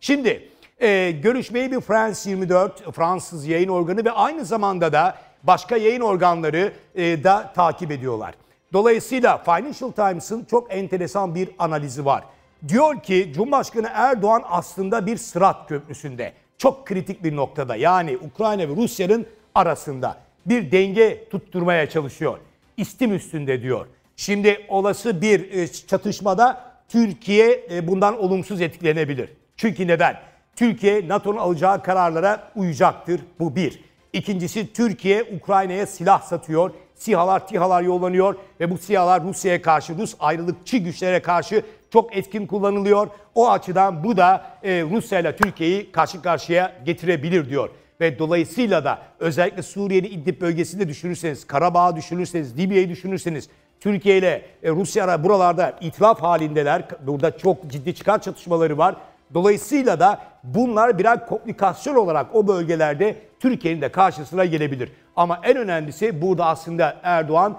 Şimdi e, görüşmeyi bir France 24 Fransız yayın organı ve aynı zamanda da başka yayın organları e, da takip ediyorlar. Dolayısıyla Financial Times'ın çok enteresan bir analizi var. Diyor ki Cumhurbaşkanı Erdoğan aslında bir sırat köprüsünde. Çok kritik bir noktada yani Ukrayna ve Rusya'nın arasında bir denge tutturmaya çalışıyor. İstim üstünde diyor. Şimdi olası bir e, çatışmada Türkiye e, bundan olumsuz etkilenebilir. Çünkü neden? Türkiye NATO'nun alacağı kararlara uyacaktır. Bu bir. İkincisi Türkiye Ukrayna'ya silah satıyor. SİHA'lar tihalar yollanıyor ve bu SİHA'lar Rusya'ya karşı, Rus ayrılıkçı güçlere karşı çok etkin kullanılıyor. O açıdan bu da e, Rusya ile Türkiye'yi karşı karşıya getirebilir diyor. Ve dolayısıyla da özellikle Suriye'nin İdlib bölgesinde düşünürseniz, Karabağ'ı düşünürseniz, Libya'yı düşünürseniz, Türkiye ile e, Rusya buralarda itilaf halindeler. Burada çok ciddi çıkar çatışmaları var. Dolayısıyla da bunlar birer komplikasyon olarak o bölgelerde Türkiye'nin de karşısına gelebilir. Ama en önemlisi burada aslında Erdoğan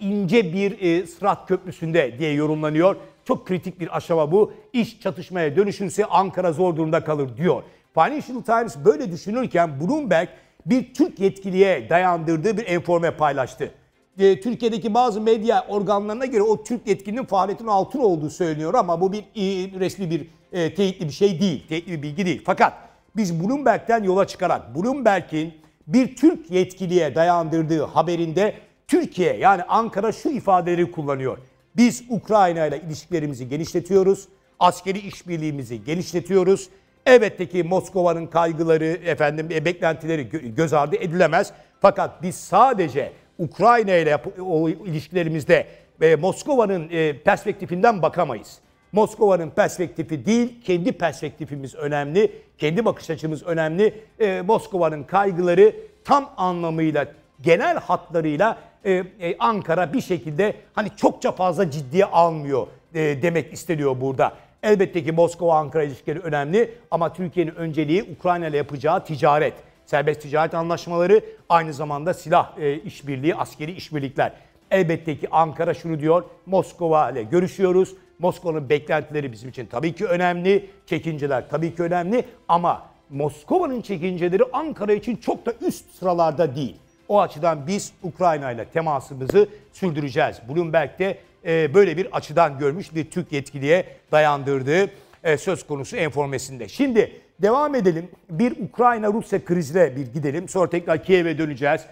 ince bir e, sırat köprüsünde diye yorumlanıyor. Çok kritik bir aşama bu. İş çatışmaya dönüşünse Ankara zor durumda kalır diyor. Financial Times böyle düşünürken Bloomberg bir Türk yetkiliye dayandırdığı bir enforme paylaştı e, Türkiye'deki bazı medya organlarına göre o Türk yetkinin faaliyetinin altın olduğu söyleniyor ama bu bir e, resmi bir e, teyitli bir şey değil. Teyitli bir bilgi değil. Fakat biz Bloomberg'den yola çıkarak Bloomberg'in bir Türk yetkiliye dayandırdığı haberinde Türkiye yani Ankara şu ifadeleri kullanıyor. Biz Ukrayna ile ilişkilerimizi genişletiyoruz. Askeri işbirliğimizi genişletiyoruz. Elbette ki Moskova'nın kaygıları, efendim e, beklentileri göz ardı edilemez. Fakat biz sadece Ukrayna ile ilişkilerimizde e, Moskova'nın perspektifinden bakamayız. Moskova'nın perspektifi değil, kendi perspektifimiz önemli, kendi bakış açımız önemli. E, Moskova'nın kaygıları tam anlamıyla, genel hatlarıyla e, e, Ankara bir şekilde hani çokça fazla ciddiye almıyor e, demek isteniyor burada. Elbette ki Moskova-Ankara ilişkileri önemli ama Türkiye'nin önceliği Ukrayna ile yapacağı ticaret serbest ticaret anlaşmaları, aynı zamanda silah e, işbirliği, askeri işbirlikler. Elbette ki Ankara şunu diyor, Moskova ile görüşüyoruz. Moskova'nın beklentileri bizim için tabii ki önemli, çekinceler tabii ki önemli ama Moskova'nın çekinceleri Ankara için çok da üst sıralarda değil. O açıdan biz Ukrayna ile temasımızı sürdüreceğiz. Bloomberg'de e, böyle bir açıdan görmüş bir Türk yetkiliye dayandırdığı e, söz konusu enformesinde. Şimdi Devam edelim. Bir Ukrayna-Rusya krizine bir gidelim. Sonra tekrar Kiev'e döneceğiz.